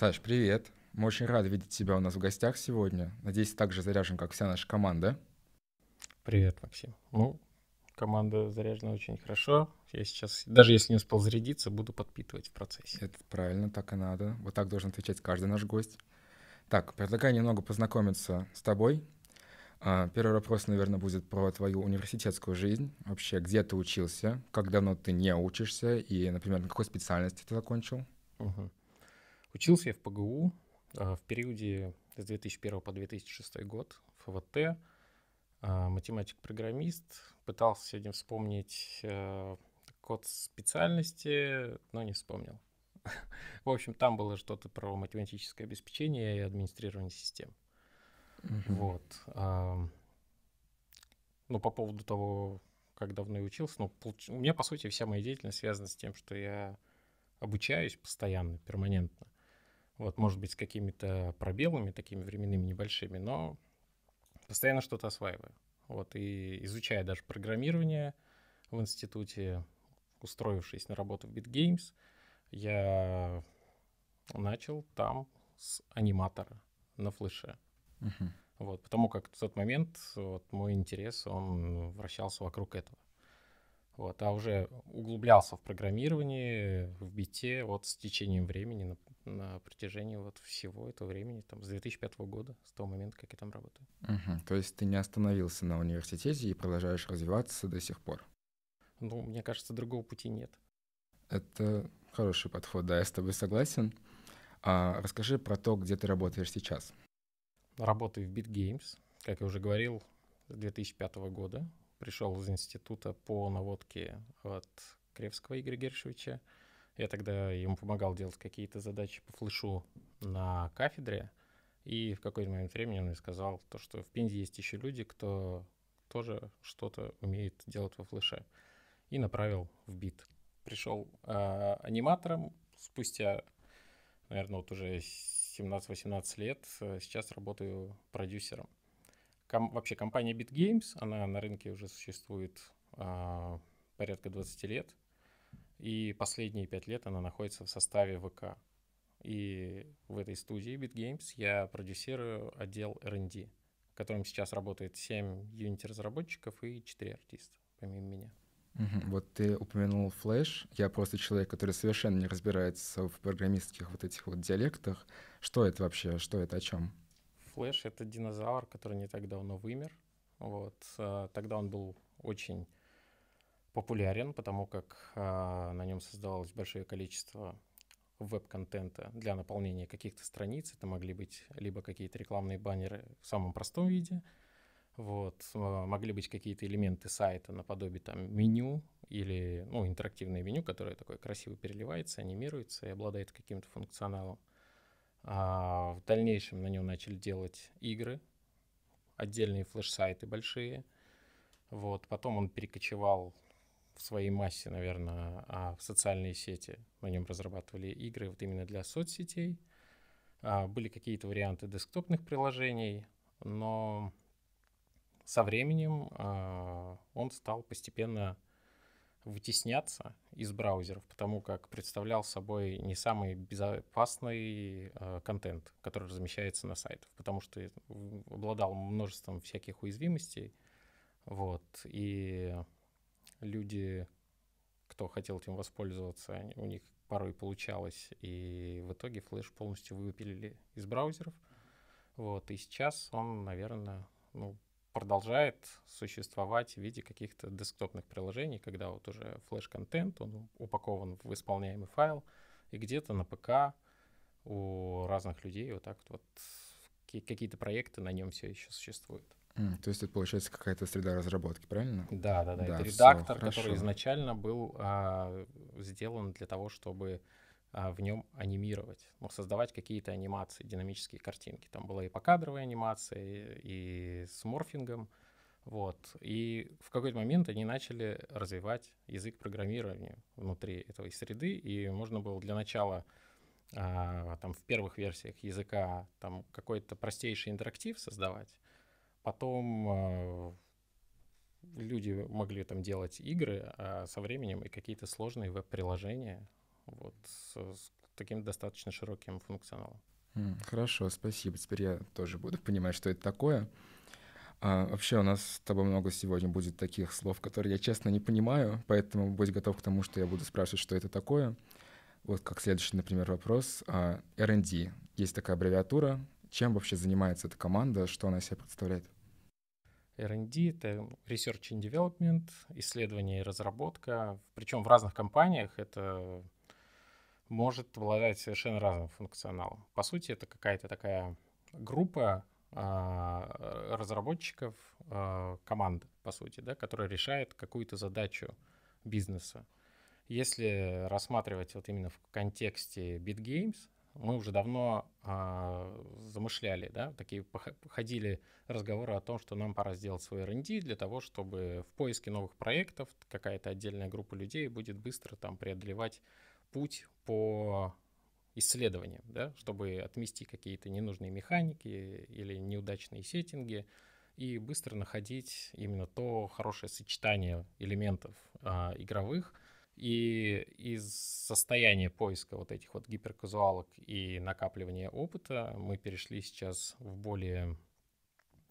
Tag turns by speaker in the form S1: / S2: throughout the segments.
S1: Саш, привет. Мы очень рады видеть тебя у нас в гостях сегодня. Надеюсь, так же заряжен, как вся наша команда.
S2: Привет, Максим. Ну, команда заряжена очень хорошо. Я сейчас, даже если
S1: не успел зарядиться, буду подпитывать в процессе. Это правильно, так и надо. Вот так должен отвечать каждый наш гость. Так, предлагаю немного познакомиться с тобой. А, первый вопрос, наверное, будет про твою университетскую жизнь. Вообще, где ты учился, как давно ты не учишься и, например, на какой специальности ты закончил? Угу.
S2: Учился я в ПГУ а, в периоде с 2001 по 2006 год ФВТ, а, математик-программист. Пытался сегодня вспомнить э, код специальности, но не вспомнил. В общем, там было что-то про математическое обеспечение и администрирование систем. Uh-huh. Вот. А, ну, по поводу того, как давно я учился, ну, у меня, по сути, вся моя деятельность связана с тем, что я обучаюсь постоянно, перманентно. Вот, может быть, с какими-то пробелами такими временными небольшими, но постоянно что-то осваиваю. Вот, и изучая даже программирование в институте, устроившись на работу в BitGames, я начал там с аниматора на флеше. Uh-huh. Вот, потому как в тот момент вот, мой интерес, он вращался вокруг этого. Вот, а уже углублялся в программирование, в бите вот с течением времени на, на протяжении вот всего этого времени, там, с 2005 года, с того момента, как я там работаю.
S1: Угу. То есть ты не остановился на университете и продолжаешь развиваться до сих пор?
S2: Ну, мне кажется, другого пути нет.
S1: Это хороший подход, да, я с тобой согласен. А расскажи про то, где ты работаешь сейчас.
S2: Работаю в BitGames, как я уже говорил, с 2005 года пришел из института по наводке от Кревского Игоря Гершевича. Я тогда ему помогал делать какие-то задачи по флешу на кафедре. И в какой-то момент времени он мне сказал, то, что в Пензе есть еще люди, кто тоже что-то умеет делать во флеше. И направил в бит. Пришел э, а, аниматором спустя, наверное, вот уже 17-18 лет. А, сейчас работаю продюсером ком, вообще компания BitGames, она на рынке уже существует э, порядка 20 лет, и последние 5 лет она находится в составе ВК. И в этой студии BitGames я продюсирую отдел R&D, в котором сейчас работает 7 юнити-разработчиков и 4 артиста, помимо меня.
S1: Вот ты упомянул Flash. Я просто человек, который совершенно не разбирается в программистских вот этих вот диалектах. Что это вообще? Что это о чем?
S2: Flash это динозавр, который не так давно вымер. Вот. А, тогда он был очень популярен, потому как а, на нем создавалось большое количество веб-контента для наполнения каких-то страниц. Это могли быть либо какие-то рекламные баннеры в самом простом виде, вот, а, могли быть какие-то элементы сайта наподобие там меню или ну, интерактивное меню, которое такое красиво переливается, анимируется и обладает каким-то функционалом. А в дальнейшем на нем начали делать игры, отдельные флеш-сайты большие. Вот. Потом он перекочевал в своей массе, наверное, а, в социальные сети. На нем разрабатывали игры вот именно для соцсетей. А, были какие-то варианты десктопных приложений, но со временем а, он стал постепенно вытесняться из браузеров, потому как представлял собой не самый безопасный э, контент, который размещается на сайтах, потому что обладал множеством всяких уязвимостей. Вот, и люди, кто хотел этим воспользоваться, у них порой получалось, и в итоге флеш полностью выпилили из браузеров. Вот, и сейчас он, наверное, ну, продолжает существовать в виде каких-то десктопных приложений, когда вот уже флеш-контент, он упакован в исполняемый файл, и где-то на ПК у разных людей вот так вот, какие-то проекты на нем все еще существуют.
S1: Mm, то есть это получается какая-то среда разработки, правильно? Да, да, да. да это редактор, все, который
S2: изначально был а, сделан для того, чтобы а, в нем анимировать, ну, создавать какие-то анимации, динамические картинки. Там была и покадровая анимация, и, и с морфингом, вот. И в какой-то момент они начали развивать язык программирования внутри этой среды, и можно было для начала а, там в первых версиях языка там какой-то простейший интерактив создавать, потом а, люди могли там делать игры а со временем и какие-то сложные веб-приложения, вот, с, с таким достаточно широким функционалом.
S1: Хорошо, спасибо. Теперь я тоже буду понимать, что это такое. А, вообще у нас с тобой много сегодня будет таких слов, которые я честно не понимаю, поэтому будь готов к тому, что я буду спрашивать, что это такое. Вот как следующий, например, вопрос. А, R&D. Есть такая аббревиатура. Чем вообще занимается эта команда? Что она себя представляет?
S2: R&D — это Research and Development, исследование и разработка. Причем в разных компаниях это может обладать совершенно разным функционалом. По сути, это какая-то такая группа а, разработчиков а, команды, по сути, да, которая решает какую-то задачу бизнеса. Если рассматривать вот именно в контексте BitGames, мы уже давно а, замышляли, да, такие походили разговоры о том, что нам пора сделать свой R&D для того, чтобы в поиске новых проектов какая-то отдельная группа людей будет быстро там преодолевать путь по исследованиям, да, чтобы отмести какие-то ненужные механики или неудачные сеттинги и быстро находить именно то хорошее сочетание элементов а, игровых и из состояния поиска вот этих вот гиперказуалок и накапливания опыта мы перешли сейчас в более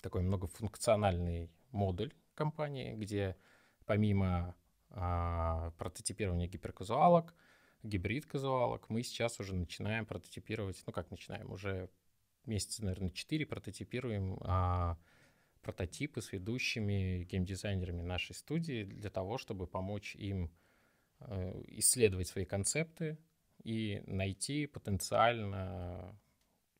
S2: такой многофункциональный модуль компании, где помимо а, прототипирования гиперказуалок, гибрид казуалок, мы сейчас уже начинаем прототипировать, ну как начинаем, уже месяца, наверное, 4 прототипируем а, прототипы с ведущими геймдизайнерами нашей студии для того, чтобы помочь им э, исследовать свои концепты и найти потенциально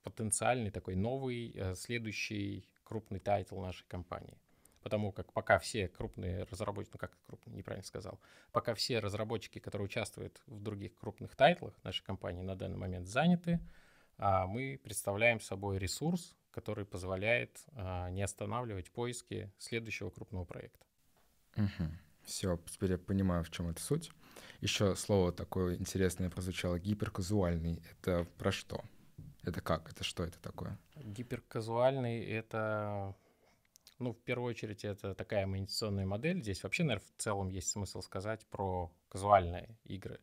S2: потенциальный такой новый э, следующий крупный тайтл нашей компании потому как пока все крупные разработчики, ну как крупные, неправильно сказал, пока все разработчики, которые участвуют в других крупных тайтлах нашей компании на данный момент заняты, а мы представляем собой ресурс, который позволяет а, не останавливать поиски следующего крупного проекта.
S1: Угу. Все, теперь я понимаю, в чем эта суть. Еще слово такое интересное прозвучало гиперказуальный. Это про что? Это как? Это что это такое?
S2: Гиперказуальный — это ну, в первую очередь, это такая монетизационная модель. Здесь вообще, наверное, в целом есть смысл сказать про казуальные игры.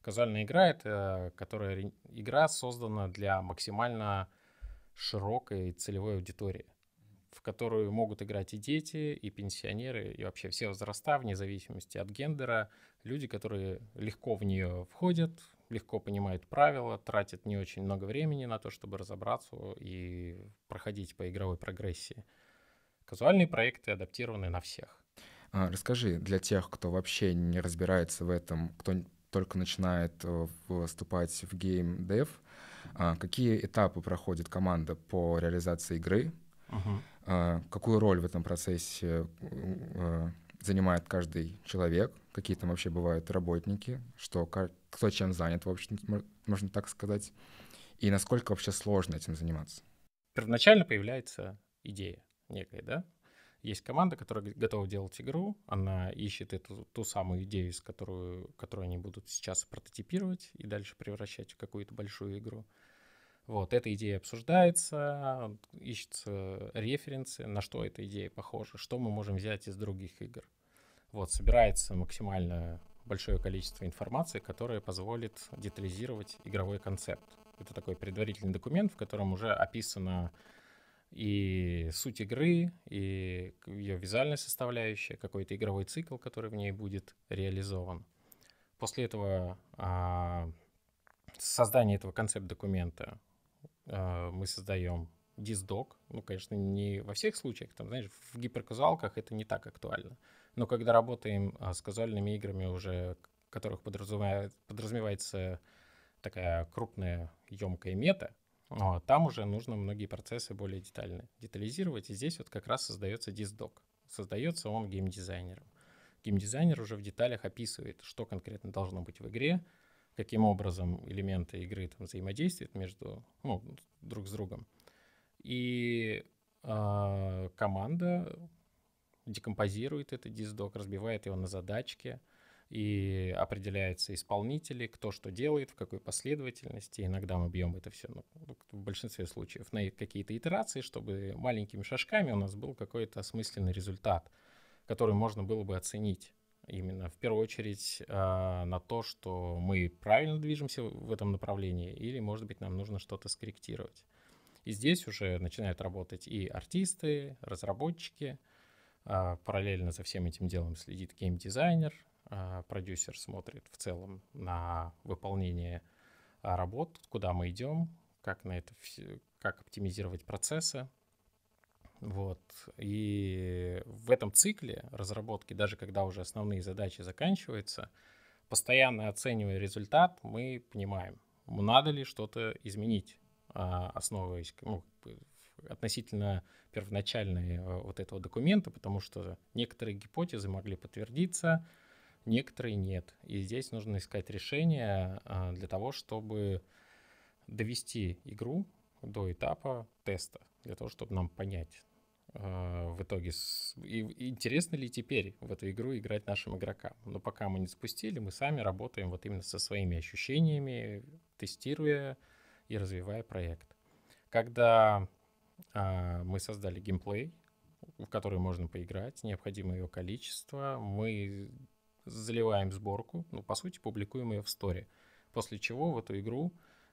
S2: Казуальная игра — это э, которая игра создана для максимально широкой целевой аудитории, в которую могут играть и дети, и пенсионеры, и вообще все возраста, вне зависимости от гендера. Люди, которые легко в нее входят, легко понимают правила, тратят не очень много времени на то, чтобы разобраться и проходить по игровой прогрессии. Казуальные проекты адаптированные на всех.
S1: А, расскажи для тех, кто вообще не разбирается в этом, кто только начинает э, выступать в геймдев, а, какие этапы проходит команда по реализации игры, uh-huh. какую роль в этом процессе э, занимает каждый человек, какие там вообще бывают работники, что, кто чем занят, в общем, можно так сказать, и насколько вообще сложно этим
S2: заниматься. Первоначально появляется идея некой, да? Есть команда, которая готова делать игру, она ищет эту ту самую идею, с которую, которую они будут сейчас прототипировать и дальше превращать в какую-то большую игру. Вот, эта идея обсуждается, ищется референсы, на что эта идея похожа, что мы можем взять из других игр. Вот, собирается максимально большое количество информации, которая позволит детализировать игровой концепт. Это такой предварительный документ, в котором уже описано, и суть игры, и ее визуальная составляющая, какой-то игровой цикл, который в ней будет реализован. После этого а, создания этого концепт-документа а, мы создаем диздок. Ну, конечно, не во всех случаях, там, знаешь, в гиперказуалках это не так актуально. Но когда работаем а, с казуальными играми уже, которых подразумевает, подразумевается такая крупная емкая мета — вот, ну, а там уже нужно многие процессы более детально детализировать, и здесь вот как раз создается диздок. Создается он геймдизайнером. Геймдизайнер уже в деталях описывает, что конкретно должно быть в игре, каким образом элементы игры там, взаимодействуют между ну, друг с другом. И э, команда декомпозирует этот диздок, разбивает его на задачки — и определяются исполнители, кто что делает, в какой последовательности. Иногда мы бьем это все, ну, ну в большинстве случаев, на какие-то итерации, чтобы маленькими шажками у нас был какой-то осмысленный результат, который можно было бы оценить именно в первую очередь э, на то, что мы правильно движемся в этом направлении, или, может быть, нам нужно что-то скорректировать. И здесь уже начинают работать и артисты, разработчики, а, параллельно со всем этим делом следит геймдизайнер, Э, продюсер смотрит в целом на выполнение э, работ, куда мы идем, как на это, как оптимизировать процессы. Вот. И в этом цикле разработки, даже когда уже основные задачи заканчиваются, постоянно оценивая результат, мы понимаем, надо ли что-то изменить, э, основываясь ну, относительно первоначальной вот этого документа, потому что некоторые гипотезы могли подтвердиться, некоторые нет. И здесь нужно искать решение а, для того, чтобы довести игру до этапа теста, для того, чтобы нам понять а, в итоге, интересно ли теперь в эту игру играть нашим игрокам. Но пока мы не спустили, мы сами работаем вот именно со своими ощущениями, тестируя и развивая проект. Когда а, мы создали геймплей, в который можно поиграть, необходимое его количество, мы заливаем сборку, ну, по сути, публикуем ее в сторе, после чего в эту игру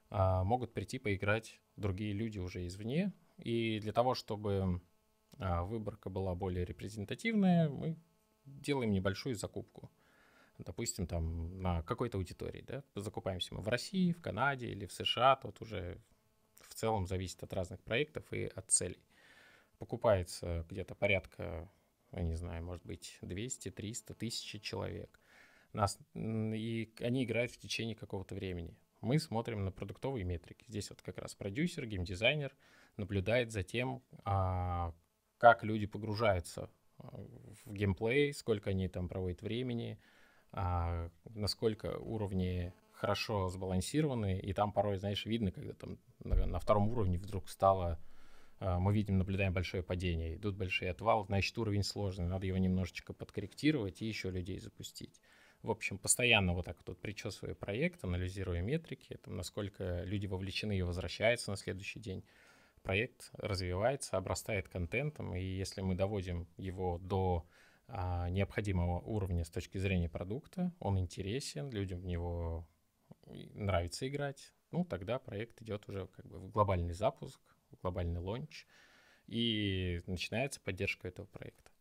S2: а, могут прийти поиграть другие люди уже извне, и для того, чтобы а, выборка была более репрезентативная, мы делаем небольшую закупку. Допустим, там на какой-то аудитории, да, закупаемся мы в России, в Канаде или в США, тут уже в целом зависит от разных проектов и от целей. Покупается где-то порядка я не знаю, может быть, 200, 300, 1000 человек. Нас, и они играют в течение какого-то времени. Мы смотрим на продуктовые метрики. Здесь вот как раз продюсер, геймдизайнер наблюдает за тем, а, как люди погружаются э, в геймплей, сколько они там проводят времени, а, насколько уровни хорошо сбалансированы. И там порой, знаешь, видно, когда там на, на втором уровне вдруг стало а, мы видим, наблюдаем большое падение, идут большие отвалы, значит, уровень сложный, надо его немножечко подкорректировать и еще людей запустить. В общем, постоянно вот так вот причесывая проект, анализируя метрики, там, насколько люди вовлечены и возвращаются на следующий день. Проект развивается, обрастает контентом, и если мы доводим его до а, необходимого уровня с точки зрения продукта, он интересен, людям в него нравится играть, ну, тогда проект идет уже как бы в глобальный запуск, глобальный лонч, и начинается поддержка этого проекта.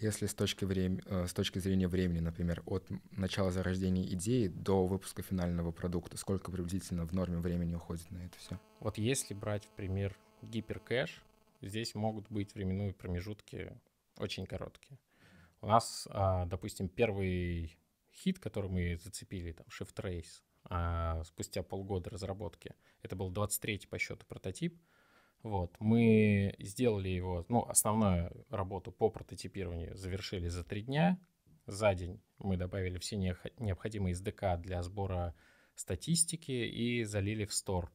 S1: Если с точки, времени, э, с точки зрения времени, например, от начала зарождения идеи до выпуска финального продукта, сколько приблизительно в норме времени уходит на это все?
S2: Вот если брать, в пример, гиперкэш, здесь могут быть временные промежутки очень короткие. У нас, а, допустим, первый хит, который мы зацепили, там, Shift Race, а, спустя полгода разработки, это был 23-й по счету прототип — вот. Мы сделали его, ну, основную работу по прототипированию завершили за три дня. За день мы добавили все необходимые SDK для сбора статистики и залили в store.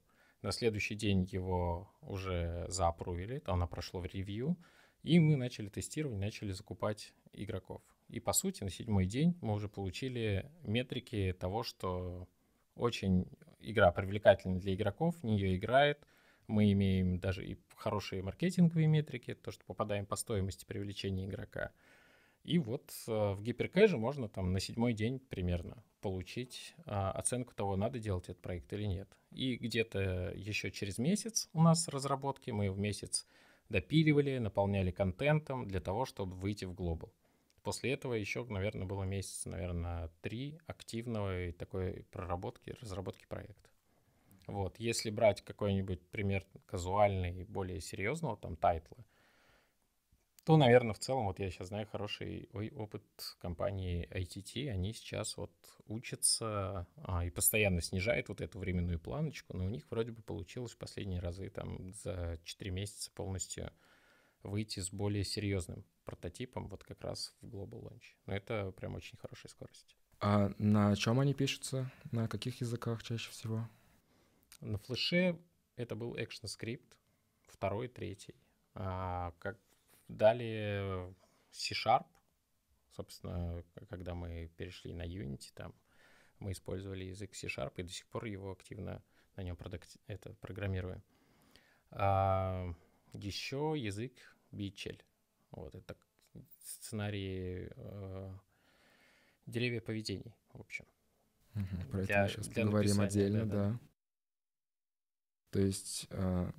S2: На следующий день его уже то оно прошло в ревью, и мы начали тестировать, начали закупать игроков. И, по сути, на седьмой день мы уже получили метрики того, что очень игра привлекательна для игроков, в нее играет — мы имеем даже и хорошие маркетинговые метрики, то, что попадаем по стоимости привлечения игрока. И вот э, в гиперкэже можно там на седьмой день примерно получить э, оценку того, надо делать этот проект или нет. И где-то еще через месяц у нас разработки, мы в месяц допиливали, наполняли контентом для того, чтобы выйти в глобал. После этого еще, наверное, было месяц, наверное, три активного такой проработки, разработки проекта. Вот. Если брать какой-нибудь пример казуальный, более серьезного, там, тайтлы, то, наверное, в целом, вот я сейчас знаю хороший опыт компании ITT, они сейчас вот учатся а, и постоянно снижают вот эту временную планочку, но у них вроде бы получилось в последние разы там за 4 месяца полностью выйти с более серьезным прототипом вот как раз в Global Launch. Но ну, это прям очень хорошая скорость.
S1: А на чем они пишутся? На каких языках чаще всего?
S2: На флеше это был экшн скрипт, второй, третий. А, как, далее C-Sharp, собственно, когда мы перешли на Unity, там мы использовали язык C-Sharp и до сих пор его активно на нем продакти- это, программируем. А, еще язык BHL. Вот это сценарии э, деревья поведений, в общем. Угу, про для, это мы сейчас поговорим отдельно,
S1: да. да. То есть э,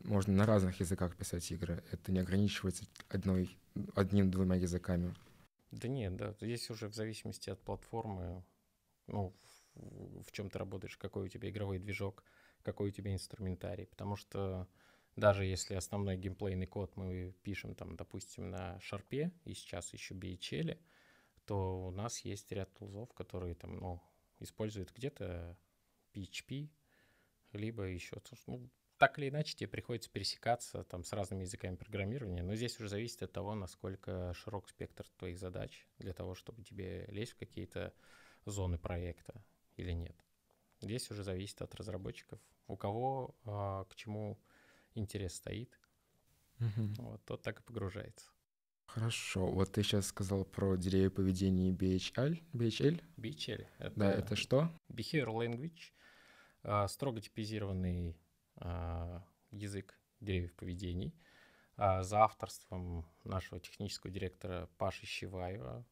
S1: можно на разных языках писать игры. Это не ограничивается одной, одним-двумя языками.
S2: Да нет, да. Здесь уже в зависимости от платформы, ну, в, в чем ты работаешь, какой у тебя игровой движок, какой у тебя инструментарий. Потому что даже если основной геймплейный код мы пишем, там, допустим, на шарпе, и сейчас еще BHL, то у нас есть ряд тулзов, которые там, ну, используют где-то PHP, либо еще. Ну, так или иначе, тебе приходится пересекаться там, с разными языками программирования, но здесь уже зависит от того, насколько широк спектр твоих задач для того, чтобы тебе лезть в какие-то зоны проекта или нет. Здесь уже зависит от разработчиков, у кого а, к чему интерес стоит, угу. вот, тот так и погружается.
S1: Хорошо. Вот ты сейчас сказал про деревья поведения BHL. BHL? BHL. Это да, это что?
S2: Behavior Language — а, строго типизированный а, язык деревьев поведений а, за авторством нашего технического директора Паши Щеваева.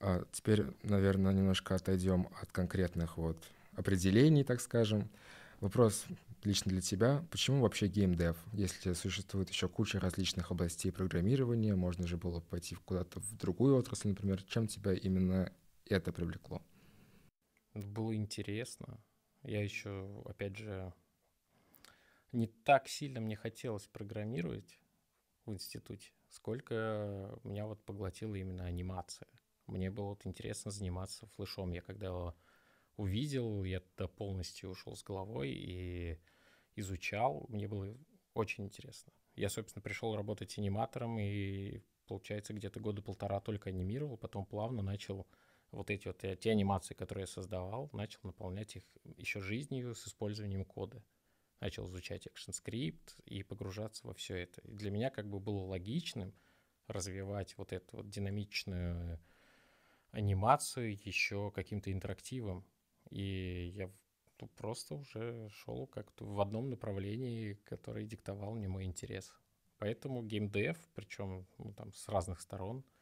S1: А теперь, наверное, немножко отойдем от конкретных вот определений, так скажем. Вопрос лично для тебя. Почему вообще геймдев, если существует еще куча различных областей программирования, можно же было пойти куда-то в другую отрасль, например. Чем тебя именно это привлекло?
S2: Было интересно. Я еще, опять же, не так сильно мне хотелось программировать в институте, сколько меня вот поглотила именно анимация. Мне было вот интересно заниматься флешом. Я когда увидел, я туда полностью ушел с головой и изучал. Мне было очень интересно. Я, собственно, пришел работать аниматором и, получается, где-то года полтора только анимировал, потом плавно начал вот эти вот э, те анимации, которые я создавал, начал наполнять их еще жизнью с использованием кода. Начал изучать ActionScript и погружаться во все это. И для меня как бы было логичным развивать вот эту вот динамичную анимацию еще каким-то интерактивом. И я ну, просто уже шел как-то в одном направлении, которое диктовал мне мой интерес. Поэтому геймдев, причем ну, там с разных сторон —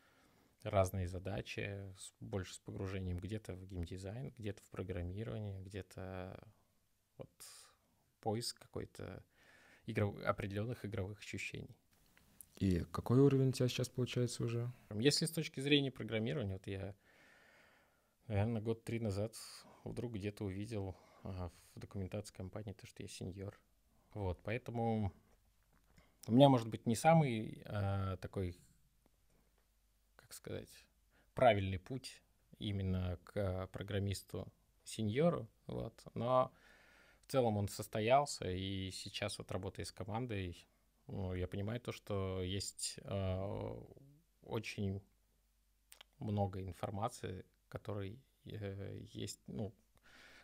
S2: разные задачи, с, больше с погружением где-то в геймдизайн, где-то в программирование, где-то вот поиск какой-то игров... определенных игровых ощущений.
S1: И какой уровень у тебя сейчас получается уже?
S2: Если с точки зрения программирования, вот я, наверное, год-три назад вдруг где-то увидел а, в документации компании то, что я сеньор. Вот, поэтому у меня, может быть, не самый а, такой как сказать, правильный путь именно к э, программисту сеньору, вот, но в целом он состоялся, и сейчас вот работая с командой, ну, я понимаю то, что есть э, очень много информации, которой э, есть, ну,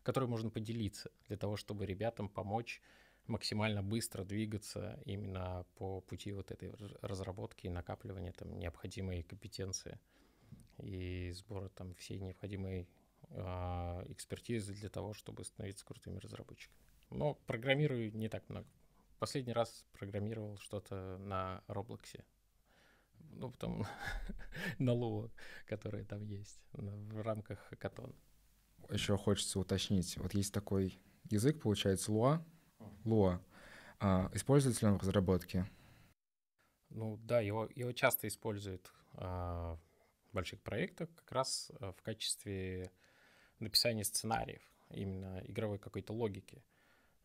S2: которой можно поделиться для того, чтобы ребятам помочь максимально быстро двигаться именно по пути вот этой разработки и накапливания там необходимой компетенции и сбора там всей необходимой а, экспертизы для того, чтобы становиться крутыми разработчиками. Но программирую не так много. Последний раз программировал что-то на Роблоксе. Ну, потом на Луо, которые там есть в рамках хакатона. Еще
S1: хочется уточнить. Вот есть такой язык, получается, Луа, Луа, А, используется ли он в разработке?
S2: Ну да, его, его часто используют а, в больших проектах как раз а, в качестве написания сценариев, именно игровой какой-то логики.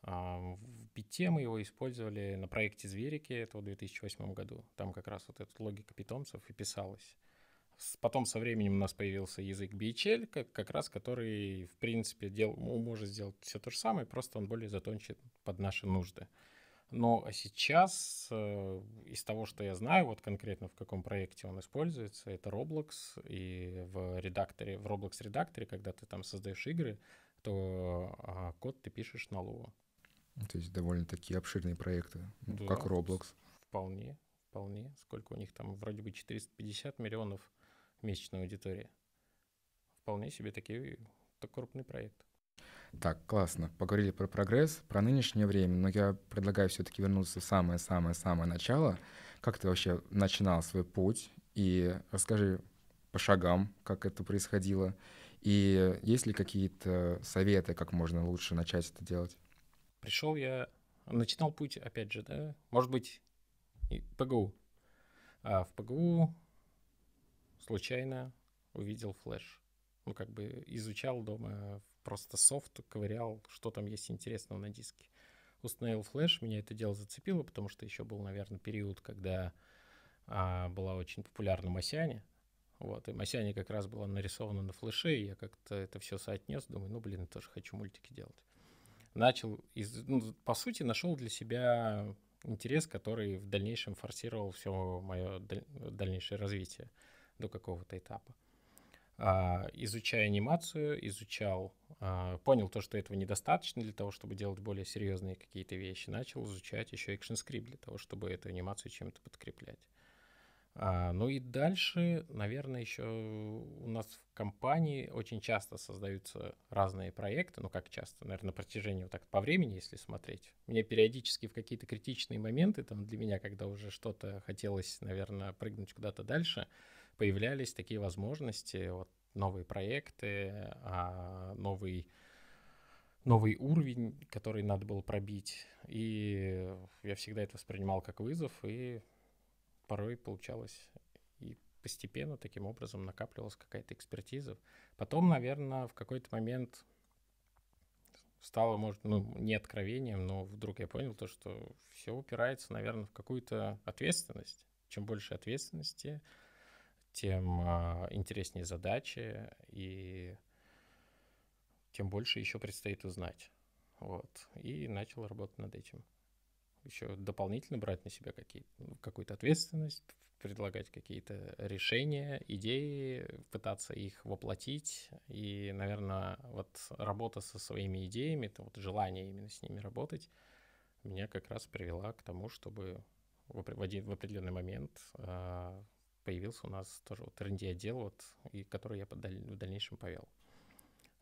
S2: А, в пите мы его использовали на проекте «Зверики» этого в 2008 году. Там как раз вот эта логика питомцев и писалась. Потом со временем у нас появился язык BHL, как, как раз который, в принципе, дел, может сделать все то же самое, просто он более затончен под наши нужды. Но сейчас э, из того, что я знаю, вот конкретно в каком проекте он используется, это Roblox, и в редакторе, в Roblox редакторе, когда ты там создаешь игры, то а, код ты пишешь на Lua.
S1: То есть довольно-таки обширные проекты,
S2: ну, да, как Roblox. Вполне, вполне. Сколько у них там? Вроде бы 450 миллионов месячной аудитории. Вполне себе такие, так крупный проект.
S1: Так, классно. Поговорили про прогресс, про нынешнее время, но я предлагаю все-таки вернуться в самое-самое-самое начало. Как ты вообще начинал свой путь? И расскажи по шагам, как это происходило. И есть ли какие-то советы, как можно лучше начать это делать?
S2: Пришел я, начинал путь, опять же, да, может быть, ПГУ. А в ПГУ случайно увидел флеш. Ну, как бы изучал дома просто софт ковырял, что там есть интересного на диске. Установил флеш, меня это дело зацепило, потому что еще был, наверное, период, когда а, была очень популярна Масяня. Вот, и Масяня как раз была нарисована на флеше, и я как-то это все соотнес, думаю, ну, блин, я тоже хочу мультики делать. Начал, из, ну, по сути, нашел для себя интерес, который в дальнейшем форсировал все мое даль, дальнейшее развитие до какого-то этапа. А, изучая анимацию, изучал, а, понял то, что этого недостаточно для того, чтобы делать более серьезные какие-то вещи, начал изучать еще экшн-скрипт для того, чтобы эту анимацию чем-то подкреплять. А, ну и дальше, наверное, еще у нас в компании очень часто создаются разные проекты, ну как часто, наверное, на протяжении вот так по времени, если смотреть. Мне периодически в какие-то критичные моменты, там для меня, когда уже что-то хотелось, наверное, прыгнуть куда-то дальше, — появлялись такие возможности, вот новые проекты, а, новый новый уровень, который надо было пробить. И я всегда это воспринимал как вызов, и порой получалось. И постепенно таким образом накапливалась какая-то экспертиза. Потом, наверное, в какой-то момент стало, может, ну, не откровением, но вдруг я понял то, что все упирается, наверное, в какую-то ответственность. Чем больше ответственности, тем а, интереснее задачи, и тем больше еще предстоит узнать. Вот. И начал работать над этим. Еще дополнительно брать на себя какую-то ответственность, предлагать какие-то решения, идеи, пытаться их воплотить. И, наверное, вот работа со своими идеями, это вот желание именно с ними работать, меня как раз привела к тому, чтобы в, один, в определенный момент а, появился у нас тоже вот R&D отдел, вот, и который я в дальнейшем повел,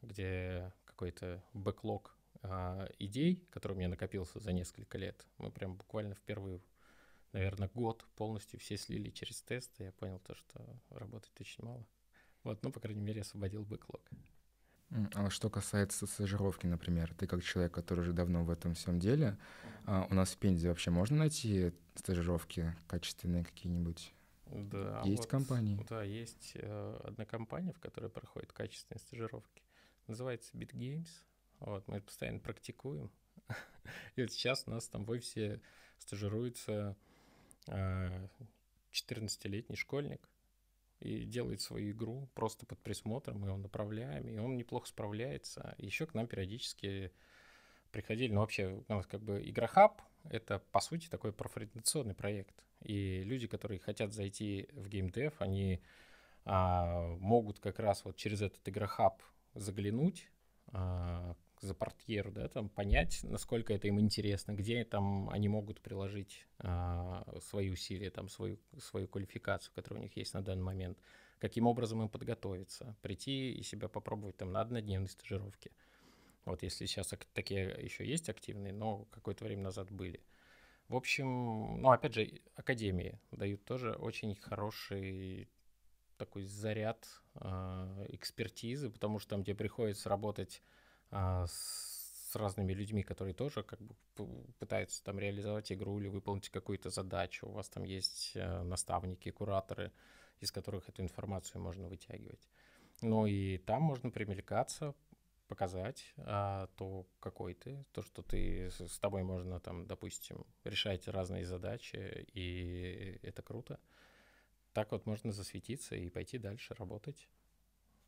S2: где какой-то бэклог а, идей, который у меня накопился за несколько лет, мы прям буквально в первую, наверное, год полностью все слили через тесты, я понял то, что работать очень мало. Вот, ну, по крайней мере, освободил бэклог.
S1: А что касается стажировки, например, ты как человек, который уже давно в этом всем деле, а, у нас в Пензе вообще можно найти стажировки качественные какие-нибудь?
S2: Да, а есть вот, компании. Да, есть э, одна компания, в которой проходят качественные стажировки. Называется BitGames. Вот, мы это постоянно практикуем. И вот сейчас у нас там в офисе стажируется э, 14-летний школьник и делает свою игру просто под присмотром, и он направляем, и он неплохо справляется. Еще к нам периодически приходили, ну вообще, у нас как бы Игрохаб — это, по сути, такой профориентационный проект. И люди, которые хотят зайти в геймдев, они а, могут как раз вот через этот игрохаб заглянуть, а, за портьеру, да, там понять, насколько это им интересно, где там они могут приложить а, свои усилия, там свою, свою квалификацию, которая у них есть на данный момент, каким образом им подготовиться, прийти и себя попробовать там на однодневной стажировке. Вот если сейчас такие еще есть активные, но какое-то время назад были – в общем, ну, опять же, академии дают тоже очень хороший такой заряд э, экспертизы, потому что там тебе приходится работать э, с разными людьми, которые тоже как бы пытаются там реализовать игру или выполнить какую-то задачу. У вас там есть э, наставники, кураторы, из которых эту информацию можно вытягивать. Ну и там можно примелькаться, показать а, то, какой ты, то, что ты с тобой можно там, допустим, решать разные задачи, и это круто. Так вот можно засветиться и пойти дальше работать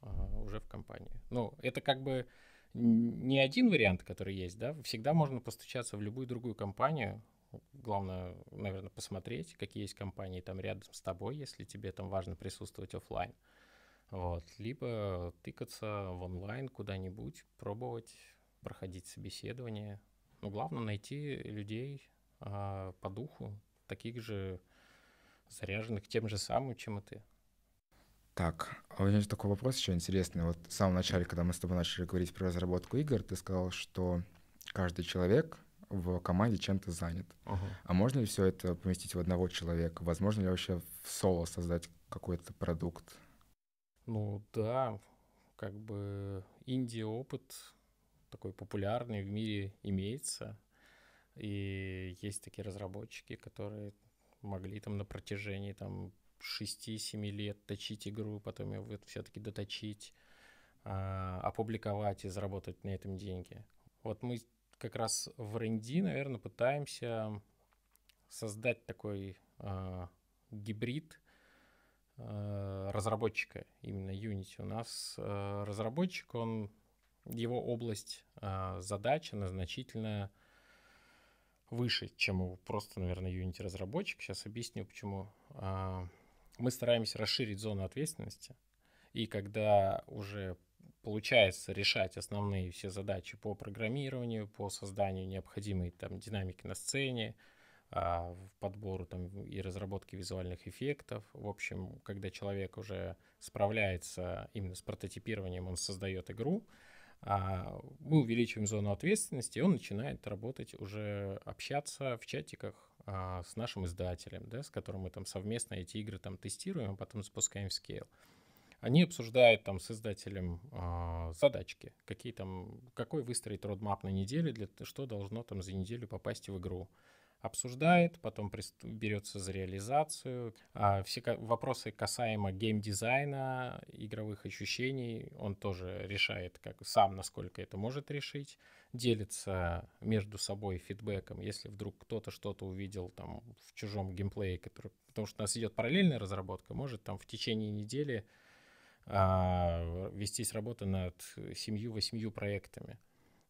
S2: а, уже в компании. Ну, это как бы не один вариант, который есть, да, всегда можно постучаться в любую другую компанию. Главное, наверное, посмотреть, какие есть компании там рядом с тобой, если тебе там важно присутствовать офлайн. Uh, вот. Либо тыкаться в онлайн куда-нибудь, пробовать проходить собеседование. Но главное найти людей а, по духу, таких же заряженных тем же самым, чем и ты.
S1: Так, а у меня есть такой вопрос еще интересный. Вот в самом начале, когда мы с тобой начали говорить про разработку игр, ты сказал, что каждый человек в команде чем-то занят. Uh-huh. А можно ли все это поместить в одного человека? Возможно ли вообще в соло создать какой-то
S2: продукт? Ну да, как бы Индия опыт такой популярный в мире имеется. И есть такие разработчики, которые могли там на протяжении там 6-7 лет точить игру, потом ее все-таки доточить, а, опубликовать и заработать на этом деньги. Вот мы как раз в R&D, наверное, пытаемся создать такой а, гибрид Э, разработчика, именно Unity. У нас э, разработчик, он, его область э, задача, она значительно выше, чем у просто, наверное, Unity разработчик. Сейчас объясню, почему. Мы стараемся расширить зону ответственности, и когда уже получается решать основные все задачи по программированию, по созданию необходимой там динамики на сцене, а, в подбору там, и разработке визуальных эффектов. В общем, когда человек уже справляется именно с прототипированием, он создает игру, а, мы увеличиваем зону ответственности, и он начинает работать уже, общаться в чатиках а, с нашим издателем, да, с которым мы там совместно эти игры там тестируем, а потом запускаем в Scale они обсуждают там с издателем э, задачки, какие там, какой выстроить родмап на неделю, для, что должно там за неделю попасть в игру обсуждает, потом берется за реализацию. А все вопросы касаемо геймдизайна, игровых ощущений, он тоже решает как сам, насколько это может решить, делится между собой фидбэком. Если вдруг кто-то что-то увидел там в чужом геймплее, который, потому что у нас идет параллельная разработка, может там в течение недели а, вестись работа над семью-восемью проектами.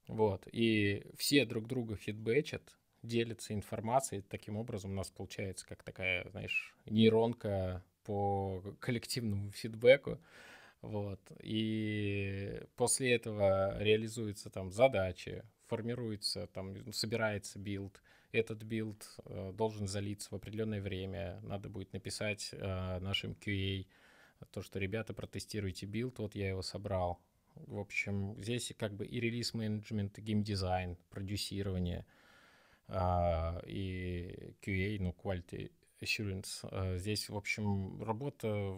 S2: Вот. И все друг друга фидбэчат, делится информацией. Таким образом у нас получается как такая, знаешь, нейронка по коллективному фидбэку. Вот. И после этого реализуются там задачи, формируется, там ну, собирается билд. Этот билд э, должен залиться в определенное время. Надо будет написать э, нашим QA то, что, ребята, протестируйте билд, вот я его собрал. В общем, здесь как бы и релиз-менеджмент, и геймдизайн, продюсирование — а, и QA, ну, Quality Assurance. А, здесь, в общем, работа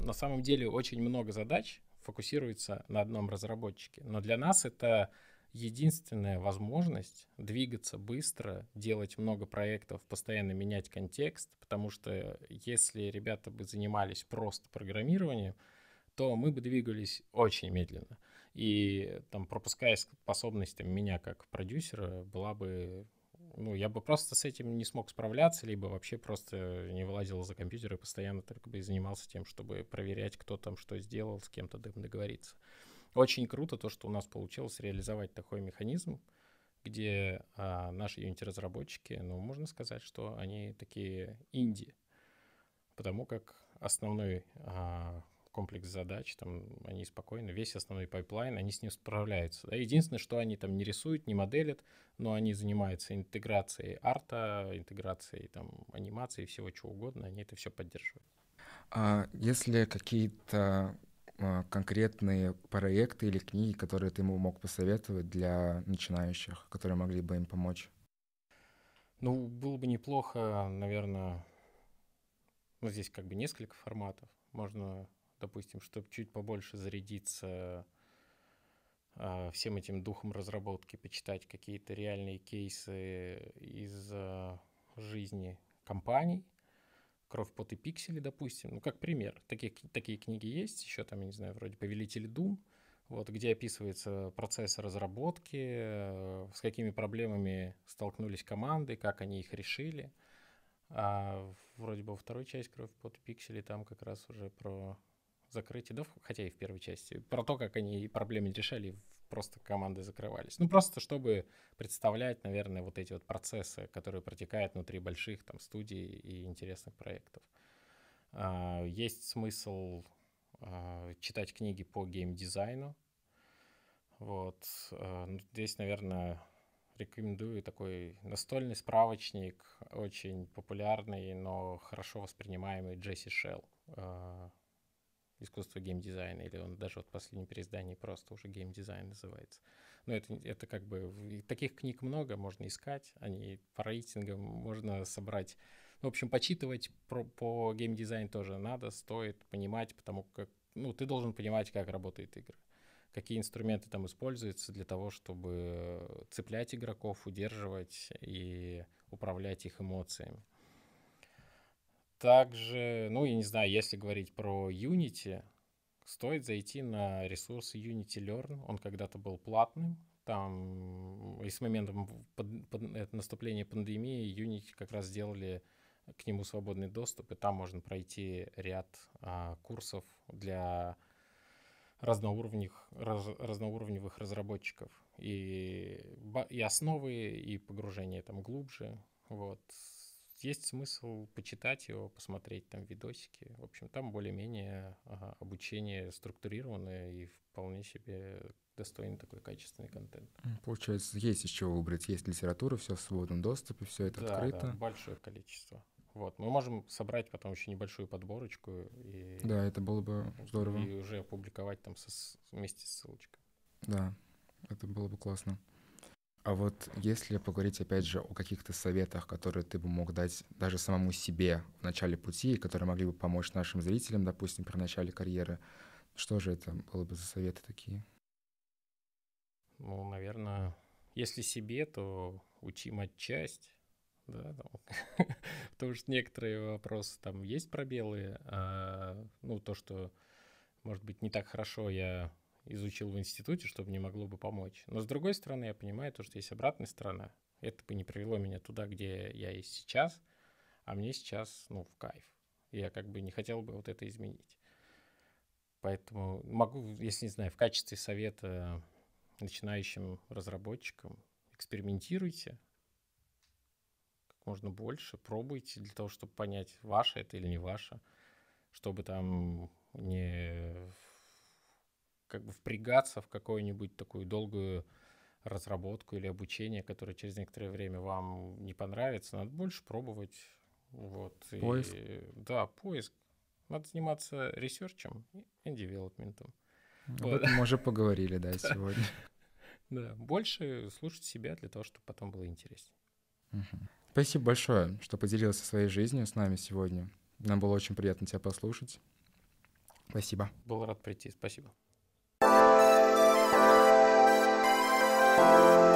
S2: на самом деле очень много задач фокусируется на одном разработчике. Но для нас это единственная возможность двигаться быстро, делать много проектов, постоянно менять контекст, потому что если ребята бы занимались просто программированием, то мы бы двигались очень медленно. И там пропуская способность меня как продюсера была бы ну, я бы просто с этим не смог справляться, либо вообще просто не вылазил за компьютер и постоянно только бы и занимался тем, чтобы проверять, кто там что сделал, с кем-то договориться. Очень круто то, что у нас получилось реализовать такой механизм, где а, наши юнити-разработчики, ну, можно сказать, что они такие инди, потому как основной а, комплекс задач, там они спокойно, весь основной пайплайн, они с ним справляются. Да? Единственное, что они там не рисуют, не моделят, но они занимаются интеграцией арта, интеграцией там анимации, всего чего угодно, они это все поддерживают.
S1: А если какие-то а, конкретные проекты или книги, которые ты ему мог посоветовать для начинающих, которые могли бы им помочь?
S2: Ну, было бы неплохо, наверное, ну, здесь как бы несколько форматов. Можно допустим, чтобы чуть побольше зарядиться а, всем этим духом разработки, почитать какие-то реальные кейсы из а, жизни компаний, «Кровь, пот и пиксели», допустим, ну, как пример. Такие, такие книги есть, еще там, я не знаю, вроде Повелитель Дум», вот, где описывается процесс разработки, с какими проблемами столкнулись команды, как они их решили. А вроде бы во второй часть «Кровь пот и пиксели» там как раз уже про закрытие, да, ну, хотя и в первой части, про то, как они проблемы решали, просто команды закрывались. Ну, просто чтобы представлять, наверное, вот эти вот процессы, которые протекают внутри больших там студий и интересных проектов. А, есть смысл а, читать книги по геймдизайну. Вот. А, ну, здесь, наверное, рекомендую такой настольный справочник, очень популярный, но хорошо воспринимаемый Джесси Шелл искусство геймдизайна, или он даже вот в последнем переиздании просто уже геймдизайн называется. Но ну, это, это как бы... Таких книг много, можно искать, они по рейтингам можно собрать. Ну, в общем, почитывать про, по геймдизайну тоже надо, стоит понимать, потому как... Ну, ты должен понимать, как работает игры какие инструменты там используются для того, чтобы цеплять игроков, удерживать и управлять их эмоциями. Также, ну, я не знаю, если говорить про Unity, стоит зайти на ресурс Unity Learn. Он когда-то был платным. Там и с моментом под, под, наступления пандемии Unity как раз сделали к нему свободный доступ, и там можно пройти ряд а, курсов для разноуровневых, раз, разноуровневых разработчиков. И, и основы, и погружение там глубже. Вот есть смысл почитать его, посмотреть там видосики. В общем, там более-менее ага, обучение структурированное и вполне себе достойный такой качественный контент.
S1: Получается, есть из чего выбрать, есть литература, все в свободном доступе, все это да, открыто. Да,
S2: большое количество. Вот, мы можем собрать потом еще небольшую подборочку и... Да, это было бы здорово. И уже опубликовать там со, вместе с ссылочкой.
S1: Да, это было бы классно. А вот если поговорить, опять же, о каких-то советах, которые ты бы мог дать даже самому себе в начале пути, которые могли бы помочь нашим зрителям, допустим, при начале карьеры, что же это было бы за советы такие?
S2: Ну, наверное, если себе, то учим отчасть, да, потому что некоторые вопросы там есть пробелы, а, ну, то, что, может быть, не так хорошо я изучил в институте, чтобы не могло бы помочь. Но с другой стороны, я понимаю то, что есть обратная сторона. Это бы не привело меня туда, где я есть сейчас, а мне сейчас, ну, в кайф. Я как бы не хотел бы вот это изменить. Поэтому могу, если не знаю, в качестве совета начинающим разработчикам, экспериментируйте как можно больше, пробуйте для того, чтобы понять, ваше это или не ваше, чтобы там не как бы впрягаться в какую-нибудь такую долгую разработку или обучение, которое через некоторое время вам не понравится, надо больше пробовать. Вот. Поиск. И, да, поиск. Надо заниматься ресерчем и девелопментом. Об вот. этом мы уже
S1: поговорили, да, сегодня.
S2: Да, больше слушать себя для того, чтобы потом было интереснее.
S1: Спасибо большое, что поделился своей жизнью с нами сегодня. Нам было очень приятно тебя послушать.
S2: Спасибо. Был рад прийти. Спасибо. Bye.